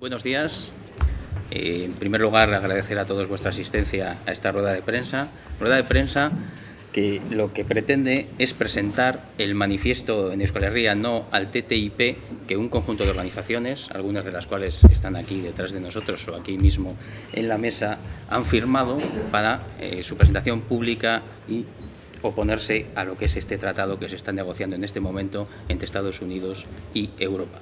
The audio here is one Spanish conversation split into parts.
Buenos días. Eh, en primer lugar, agradecer a todos vuestra asistencia a esta rueda de prensa. Rueda de prensa que lo que pretende es presentar el manifiesto en Euskal no al TTIP que un conjunto de organizaciones, algunas de las cuales están aquí detrás de nosotros o aquí mismo en la mesa, han firmado para eh, su presentación pública y oponerse a lo que es este tratado que se está negociando en este momento entre Estados Unidos y Europa.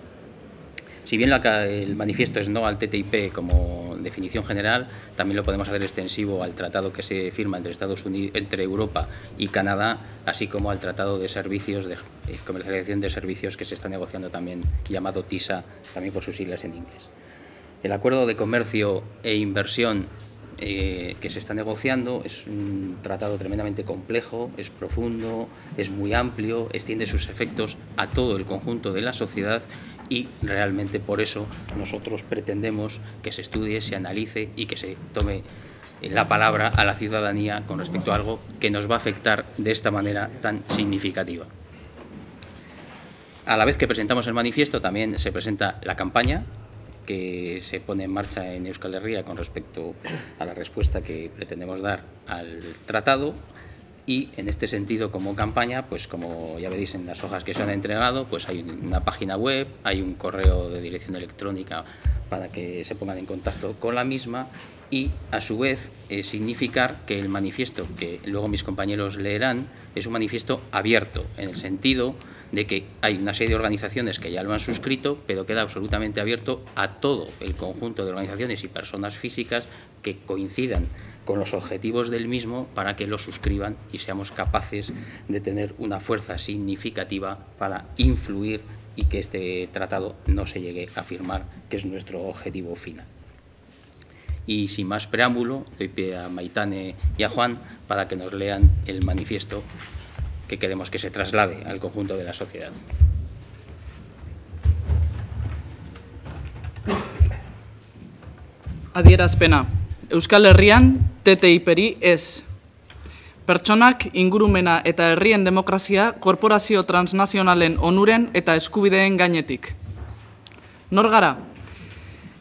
Si bien el manifiesto es no al TTIP como definición general, también lo podemos hacer extensivo al tratado que se firma entre, Estados Unidos, entre Europa y Canadá, así como al tratado de servicios, de eh, comercialización de servicios que se está negociando también, llamado TISA, también por sus siglas en inglés. El acuerdo de comercio e inversión eh, que se está negociando es un tratado tremendamente complejo, es profundo, es muy amplio, extiende sus efectos a todo el conjunto de la sociedad y realmente por eso nosotros pretendemos que se estudie, se analice y que se tome la palabra a la ciudadanía con respecto a algo que nos va a afectar de esta manera tan significativa. A la vez que presentamos el manifiesto también se presenta la campaña que se pone en marcha en Euskal Herria con respecto a la respuesta que pretendemos dar al tratado y en este sentido como campaña, pues como ya veis en las hojas que se han entregado, pues hay una página web, hay un correo de dirección electrónica para que se pongan en contacto con la misma y a su vez eh, significar que el manifiesto que luego mis compañeros leerán es un manifiesto abierto en el sentido de que hay una serie de organizaciones que ya lo han suscrito, pero queda absolutamente abierto a todo el conjunto de organizaciones y personas físicas que coincidan con los objetivos del mismo para que lo suscriban y seamos capaces de tener una fuerza significativa para influir y que este tratado no se llegue a firmar, que es nuestro objetivo final. Y sin más preámbulo, doy pie a Maitane y a Juan para que nos lean el manifiesto que queremos que se traslade al conjunto de la sociedad. Pena, Euskal Herrian TTIPRI ez. Pertsonak, ingurumena eta herrien demokrazia korporazio transnazionalen onuren eta eskubideen gainetik. Nor gara?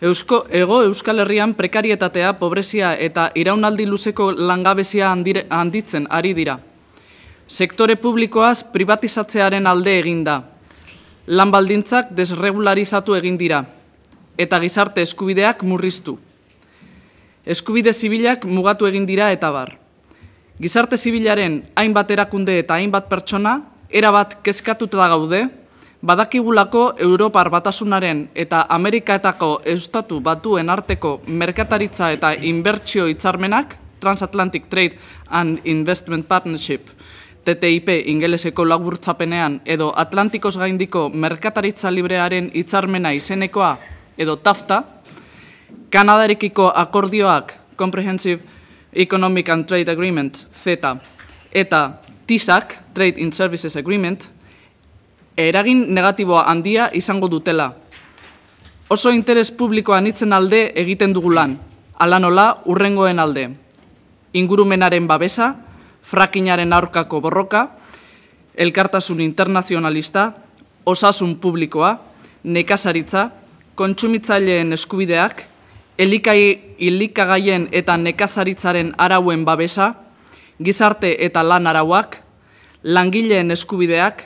Eusko, ego Euskal Herrian prekarietatea, pobrezia eta iraunaldi luzeko langabezia handitzen ari dira. Sektore publikoaz privatizatzearen alde egin da. Lanbaldintzak desregularizatu egin dira. Eta gizarte eskubideak murriztu eskubide zibilak mugatu egin dira eta bar. Gizarte zibilaren hainbat erakunde eta hainbat pertsona, erabat kezkatuta da gaude, badakigulako Europar batasunaren eta Amerikaetako eustatu batuen arteko merkataritza eta inbertsio hitzarmenak Transatlantic Trade and Investment Partnership, TTIP ingeleseko lagurtzapenean edo Atlantikos gaindiko merkataritza librearen hitzarmena izenekoa edo TAFTA, Kanadarekiko akordioak, Comprehensive Economic and Trade Agreement, ZETA, eta TISAK, Trade in Services Agreement, eragin negatiboa handia izango dutela. Oso interes publikoa nitzen alde egiten dugu lan, alanola urrengoen alde. Ingurumenaren babesa, frakinaren aurkako borroka, elkartasun internazionalista, osasun publikoa, nekasaritza, kontsumitzaileen eskubideak, elikai ilikagaien eta nekazaritzaren arauen babesa, gizarte eta lan arauak, langileen eskubideak,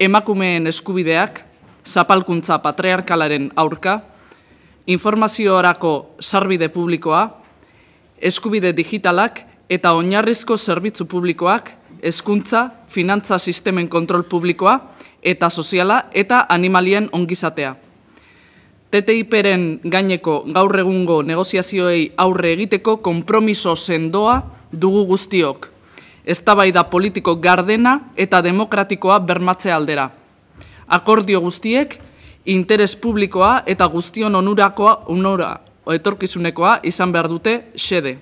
emakumeen eskubideak, zapalkuntza patriarkalaren aurka, informazioarako sarbide publikoa, eskubide digitalak eta oinarrizko zerbitzu publikoak, hezkuntza, finantza sistemen kontrol publikoa eta soziala eta animalien ongizatea ttip gaineko gaur egungo negoziazioei aurre egiteko konpromiso sendoa dugu guztiok. Eztabaida politiko gardena eta demokratikoa bermatze aldera. Akordio guztiek interes publikoa eta guztion onurakoa onora etorkizunekoa izan behar dute xede.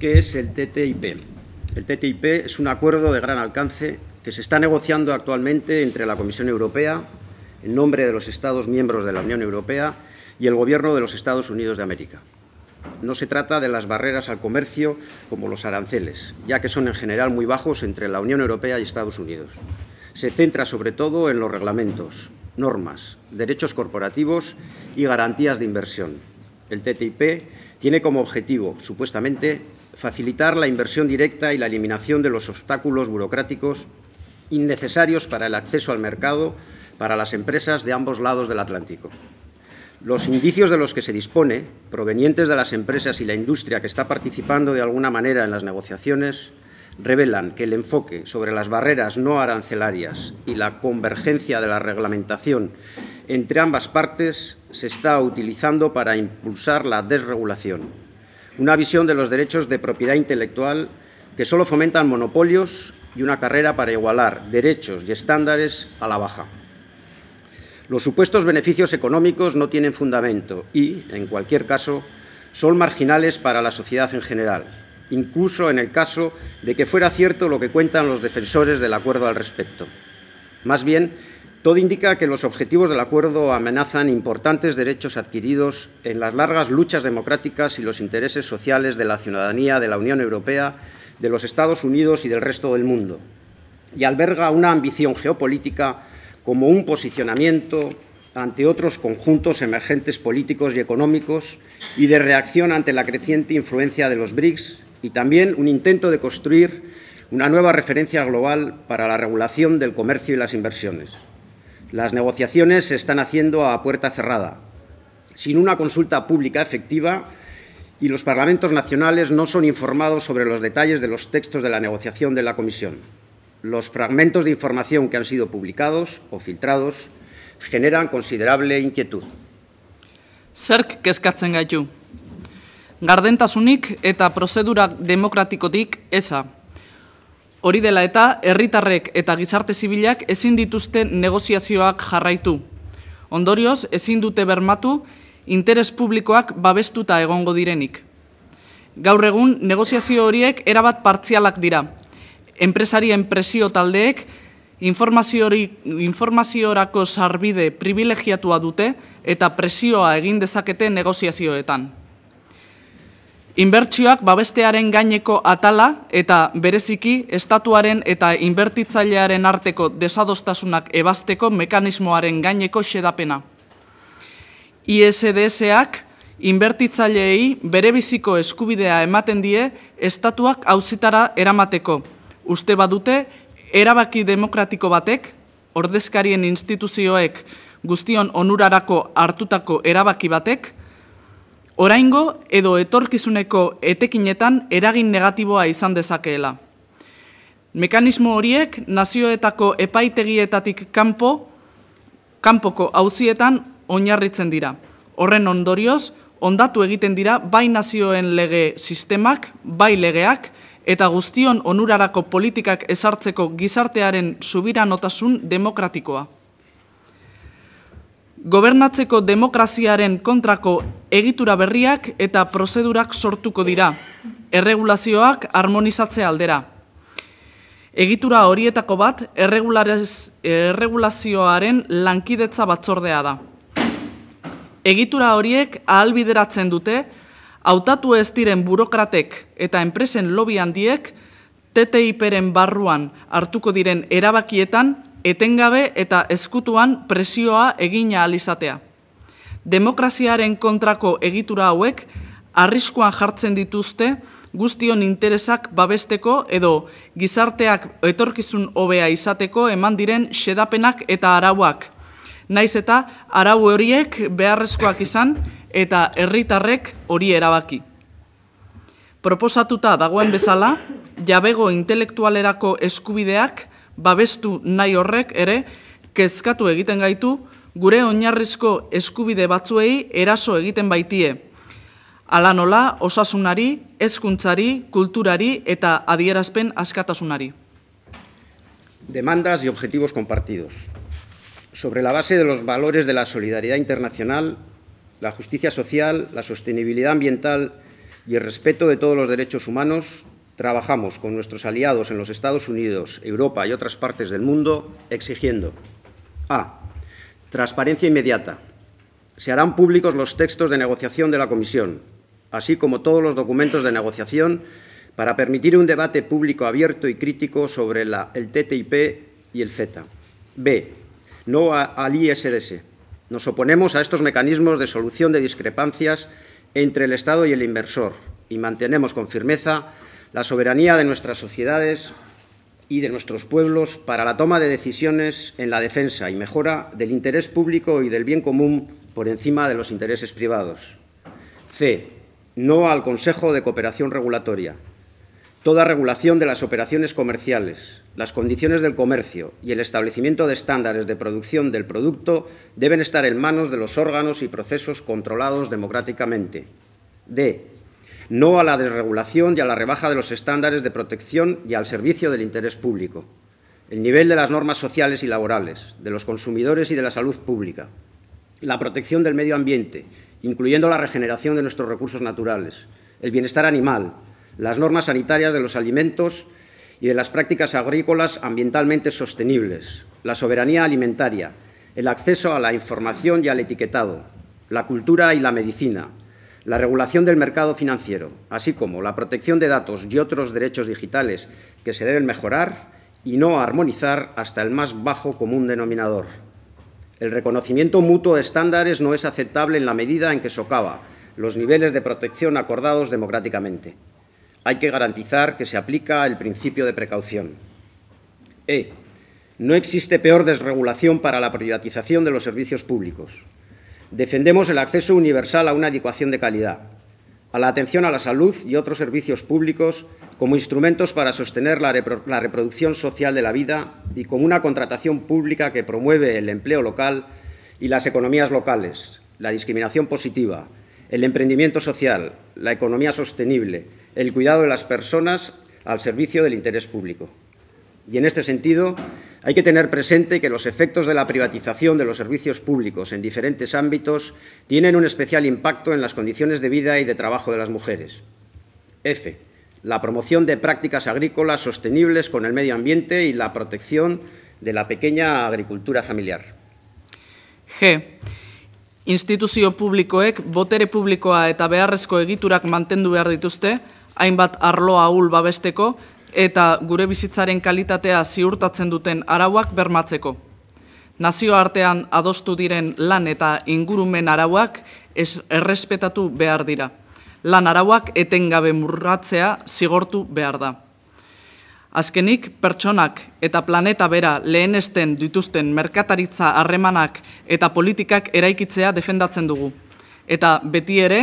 ¿Qué es el TTIP? El TTIP es un acuerdo de gran alcance que se está negociando actualmente entre la Comisión Europea, en nombre de los Estados miembros de la Unión Europea y el Gobierno de los Estados Unidos de América. No se trata de las barreras al comercio como los aranceles, ya que son en general muy bajos entre la Unión Europea y Estados Unidos. Se centra sobre todo en los reglamentos, normas, derechos corporativos y garantías de inversión. El TTIP tiene como objetivo, supuestamente, facilitar la inversión directa y la eliminación de los obstáculos burocráticos innecesarios para el acceso al mercado para las empresas de ambos lados del Atlántico. Los indicios de los que se dispone, provenientes de las empresas y la industria que está participando de alguna manera en las negociaciones, revelan que el enfoque sobre las barreras no arancelarias y la convergencia de la reglamentación entre ambas partes se está utilizando para impulsar la desregulación, una visión de los derechos de propiedad intelectual que solo fomentan monopolios y una carrera para igualar derechos y estándares a la baja. Los supuestos beneficios económicos no tienen fundamento y, en cualquier caso, son marginales para la sociedad en general, incluso en el caso de que fuera cierto lo que cuentan los defensores del acuerdo al respecto. Más bien, todo indica que los objetivos del acuerdo amenazan importantes derechos adquiridos en las largas luchas democráticas y los intereses sociales de la ciudadanía de la Unión Europea de los Estados Unidos y del resto del mundo, y alberga una ambición geopolítica como un posicionamiento ante otros conjuntos emergentes políticos y económicos y de reacción ante la creciente influencia de los BRICS y también un intento de construir una nueva referencia global para la regulación del comercio y las inversiones. Las negociaciones se están haciendo a puerta cerrada, sin una consulta pública efectiva Y los parlamentos nacionales no son informados sobre los detalles de los textos de la negociación de la comisión. Los fragmentos de información que han sido publicados o filtrados generan considerable inquietud. Zerk kezkatzen gaitu? Gardentasunik eta prozedura demokratikotik eza. Hori dela eta, herritarrek eta gizarte zibilak ezin dituzten negoziazioak jarraitu. Ondorioz ezin dute bermatu interes publikoak babestuta egongo direnik. Gaur egun, negoziazio horiek erabat partzialak dira. Enpresarien presio taldeek informaziorako sarbide privilegiatua dute eta presioa egin dezakete negoziazioetan. Inbertsioak babestearen gaineko atala eta bereziki estatuaren eta inbertitzailearen arteko desadostasunak ebasteko mekanismoaren gaineko xedapena. ISDS-ak inbertitzaileei bere biziko eskubidea ematen die estatuak auzitara eramateko. Uste badute, erabaki demokratiko batek, ordezkarien instituzioek guztion onurarako hartutako erabaki batek, oraingo edo etorkizuneko etekinetan eragin negatiboa izan dezakeela. Mekanismo horiek nazioetako epaitegietatik kanpo, kanpoko hauzietan oinarritzen dira. Horren ondorioz, ondatu egiten dira bai nazioen lege sistemak, bai legeak, eta guztion onurarako politikak ezartzeko gizartearen subiranotasun demokratikoa. Gobernatzeko demokraziaren kontrako egitura berriak eta prozedurak sortuko dira, erregulazioak harmonizatze aldera. Egitura horietako bat erregulazioaren lankidetza batzordea da. Egitura horiek ahalbideratzen dute, hautatu ez diren burokratek eta enpresen lobby handiek ttip barruan hartuko diren erabakietan etengabe eta eskutuan presioa egina alizatea. Demokraziaren kontrako egitura hauek arriskuan jartzen dituzte guztion interesak babesteko edo gizarteak etorkizun hobea izateko eman diren xedapenak eta arauak, naiz eta arau horiek beharrezkoak izan eta herritarrek hori erabaki. Proposatuta dagoen bezala, jabego intelektualerako eskubideak babestu nahi horrek ere kezkatu egiten gaitu gure oinarrizko eskubide batzuei eraso egiten baitie. Ala nola osasunari, hezkuntzari, kulturari eta adierazpen askatasunari. Demandas y objetivos compartidos. sobre la base de los valores de la solidaridad internacional, la justicia social, la sostenibilidad ambiental y el respeto de todos los derechos humanos, trabajamos con nuestros aliados en los Estados Unidos, Europa y otras partes del mundo exigiendo A. Transparencia inmediata. Se harán públicos los textos de negociación de la Comisión, así como todos los documentos de negociación para permitir un debate público abierto y crítico sobre la, el TTIP y el Z. B no al ISDS. Nos oponemos a estos mecanismos de solución de discrepancias entre el Estado y el inversor y mantenemos con firmeza la soberanía de nuestras sociedades y de nuestros pueblos para la toma de decisiones en la defensa y mejora del interés público y del bien común por encima de los intereses privados. C. No al Consejo de Cooperación Regulatoria. Toda regulación de las operaciones comerciales, las condiciones del comercio y el establecimiento de estándares de producción del producto deben estar en manos de los órganos y procesos controlados democráticamente. D. No a la desregulación y a la rebaja de los estándares de protección y al servicio del interés público. El nivel de las normas sociales y laborales, de los consumidores y de la salud pública. La protección del medio ambiente, incluyendo la regeneración de nuestros recursos naturales. El bienestar animal las normas sanitarias de los alimentos y de las prácticas agrícolas ambientalmente sostenibles, la soberanía alimentaria, el acceso a la información y al etiquetado, la cultura y la medicina, la regulación del mercado financiero, así como la protección de datos y otros derechos digitales que se deben mejorar y no armonizar hasta el más bajo común denominador. El reconocimiento mutuo de estándares no es aceptable en la medida en que socava los niveles de protección acordados democráticamente hay que garantizar que se aplica el principio de precaución. E. No existe peor desregulación para la privatización de los servicios públicos. Defendemos el acceso universal a una adecuación de calidad, a la atención a la salud y otros servicios públicos como instrumentos para sostener la, la reproducción social de la vida y con una contratación pública que promueve el empleo local y las economías locales, la discriminación positiva, el emprendimiento social, la economía sostenible, el cuidado de las personas al servicio del interés público. Y en este sentido, hay que tener presente que los efectos de la privatización de los servicios públicos en diferentes ámbitos tienen un especial impacto en las condiciones de vida y de trabajo de las mujeres. F. La promoción de prácticas agrícolas sostenibles con el medio ambiente y la protección de la pequeña agricultura familiar. G. Instituzio publikoek botere publikoa eta beharrezko egiturak mantendu behar hainbat arloa ahul babesteko eta gure bizitzaren kalitatea ziurtatzen duten arauak bermatzeko. Nazioartean adostu diren lan eta ingurumen arauak errespetatu behar dira. Lan arauak etengabe murratzea zigortu behar da. Azkenik, pertsonak eta planeta bera lehenesten dituzten merkataritza harremanak eta politikak eraikitzea defendatzen dugu. Eta beti ere,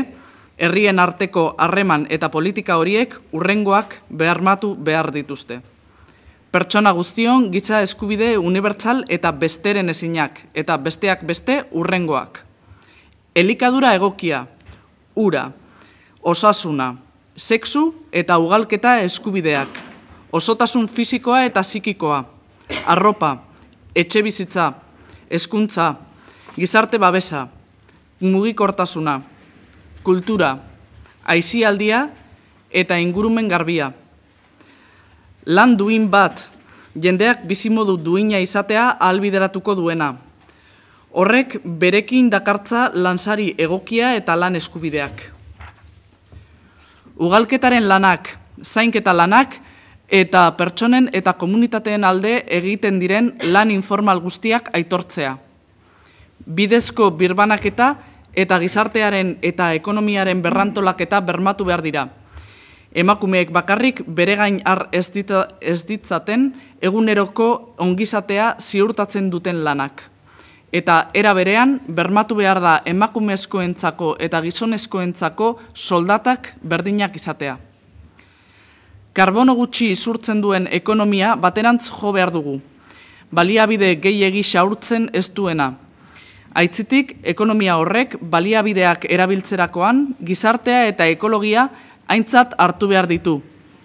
herrien arteko harreman eta politika horiek urrengoak beharmatu behar dituzte. Pertsona guztion gitza eskubide unibertsal eta besteren ezinak, eta besteak beste urrengoak. Elikadura egokia, ura, osasuna, sexu eta ugalketa eskubideak, osotasun fisikoa eta psikikoa, arropa, etxe bizitza, eskuntza, gizarte babesa, mugikortasuna, kultura, aizialdia eta ingurumen garbia. Lan duin bat, jendeak bizimodu duina izatea albideratuko duena. Horrek berekin dakartza lansari egokia eta lan eskubideak. Ugalketaren lanak, zainketa lanak eta pertsonen eta komunitateen alde egiten diren lan informal guztiak aitortzea. Bidezko birbanaketa eta eta gizartearen eta ekonomiaren berrantolak eta bermatu behar dira. Emakumeek bakarrik bere gain har ez ditzaten eguneroko ongizatea ziurtatzen duten lanak. Eta era berean, bermatu behar da emakumezkoentzako eta gizonezkoentzako soldatak berdinak izatea. Karbono gutxi izurtzen duen ekonomia baterantz jo behar dugu. Baliabide gehi egisa ez duena, Aitzitik, ekonomia horrek baliabideak erabiltzerakoan, gizartea eta ekologia aintzat hartu behar ditu.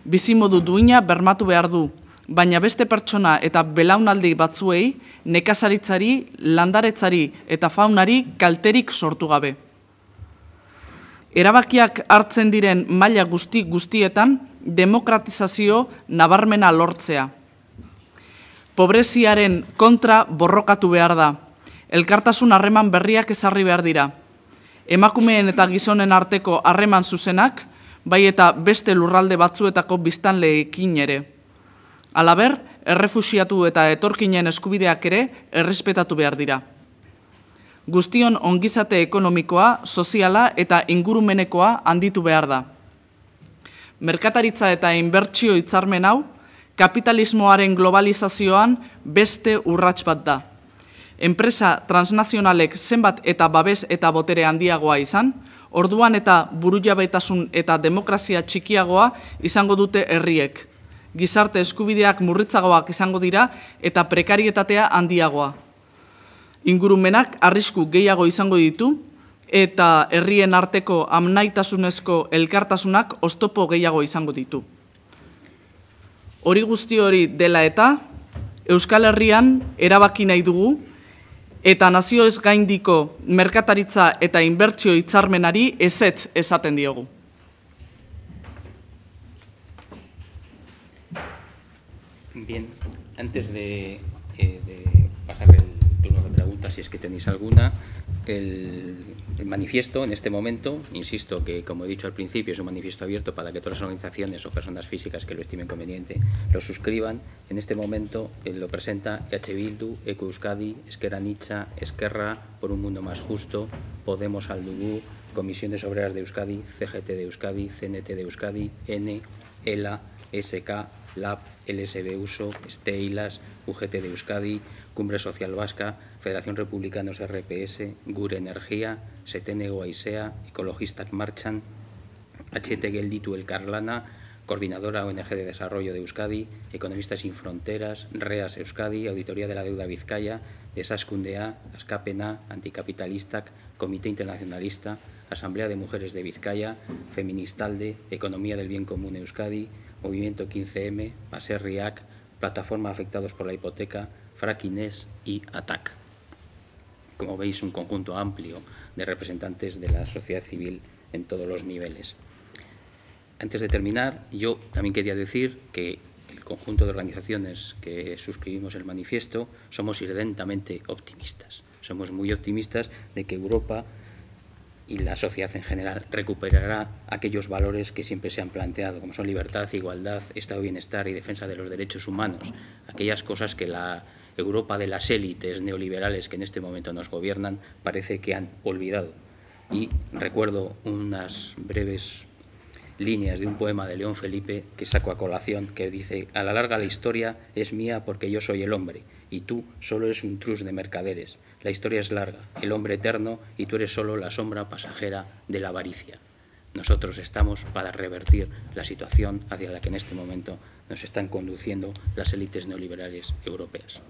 Bizimodu duina bermatu behar du, baina beste pertsona eta belaunaldi batzuei nekazaritzari, landaretzari eta faunari kalterik sortu gabe. Erabakiak hartzen diren maila guzti guztietan demokratizazio nabarmena lortzea. Pobreziaren kontra borrokatu behar da elkartasun harreman berriak ezarri behar dira. Emakumeen eta gizonen arteko harreman zuzenak, bai eta beste lurralde batzuetako biztanleekin ere. Alaber, errefusiatu eta etorkinen eskubideak ere errespetatu behar dira. Guztion ongizate ekonomikoa, soziala eta ingurumenekoa handitu behar da. Merkataritza eta inbertsio hitzarmen hau, kapitalismoaren globalizazioan beste urrats bat da enpresa transnazionaleek zenbat eta babes eta botere handiagoa izan, orduan eta buru eta demokrazia txikiagoa izango dute herriek. Gizarte eskubideak murritzagoak izango dira eta prekarietatea handiagoa. Ingurumenak arrisku gehiago izango ditu eta herrien arteko amnaitasunezko elkartasunak ostopo gehiago izango ditu. Hori guzti hori dela eta Euskal Herrian erabaki nahi dugu eta nazio ez gaindiko merkataritza eta inbertsio hitzarmenari ezetz esaten diogu. Bien, antes de, eh, de pasar el turno de preguntas, si es que tenéis alguna, el, manifiesto en este momento, insisto que como he dicho al principio es un manifiesto abierto para que todas las organizaciones o personas físicas que lo estimen conveniente lo suscriban, en este momento eh, lo presenta EH Bildu, Eco Euskadi, Esquerra Nietzsche, Esquerra, Por un Mundo Más Justo, Podemos Comisión Comisiones Obreras de Euskadi, CGT de Euskadi, CNT de Euskadi, N, ELA, SK, LAB, LSB Uso, Steilas, UGT de Euskadi, Cumbre Social Vasca, Federación Republicanos RPS, Gure Energía, Setenego Aisea, Ecologistas Marchan, HT Gelditu El Carlana, Coordinadora ONG de Desarrollo de Euskadi, Economistas sin Fronteras, REAS Euskadi, Auditoría de la Deuda Vizcaya, Desascundea, Ascapena, Anticapitalista, Comité Internacionalista, Asamblea de Mujeres de Vizcaya, Feministalde, Economía del Bien Común Euskadi, Movimiento 15M, Paser RIAC, Plataforma Afectados por la Hipoteca, Fraquines y ATAC. Como veis, un conjunto amplio de representantes de la sociedad civil en todos los niveles. Antes de terminar, yo también quería decir que el conjunto de organizaciones que suscribimos el manifiesto somos irredentamente optimistas. Somos muy optimistas de que Europa y la sociedad en general recuperará aquellos valores que siempre se han planteado, como son libertad, igualdad, estado de bienestar y defensa de los derechos humanos, aquellas cosas que la Europa de las élites neoliberales que en este momento nos gobiernan parece que han olvidado. Y recuerdo unas breves líneas de un poema de León Felipe que saco a colación, que dice, a la larga la historia es mía porque yo soy el hombre y tú solo eres un trus de mercaderes. La historia es larga, el hombre eterno y tú eres solo la sombra pasajera de la avaricia. Nosotros estamos para revertir la situación hacia la que en este momento nos están conduciendo las élites neoliberales europeas.